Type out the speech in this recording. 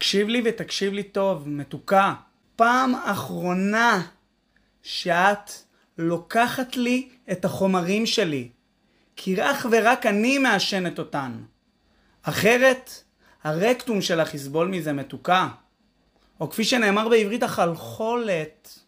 תקשיב לי ותקשיב לי טוב, מתוקה. פעם אחרונה שאת לוקחת לי את החומרים שלי, כי אך ורק אני מעשנת אותן. אחרת, הרקטום שלך יסבול מזה מתוקה. או כפי שנאמר בעברית, החלחולת.